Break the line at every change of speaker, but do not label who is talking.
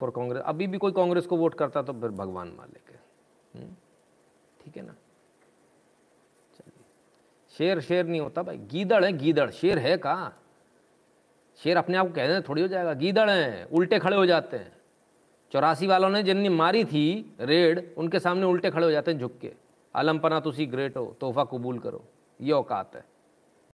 पर कांग्रेस अभी भी कोई कांग्रेस को वोट करता तो फिर भगवान मान है हम्म? ठीक है ना चलिए शेर शेर नहीं होता भाई गीदड़ है गीदड़ शेर है कहा शेर अपने आप को दे थोड़ी हो जाएगा गीदड़ हैं उल्टे खड़े हो जाते हैं चौरासी वालों ने जिनने मारी थी रेड उनके सामने उल्टे खड़े हो जाते हैं झुक के आलम पना तुसी ग्रेट हो तोहफा कबूल करो ये औकात है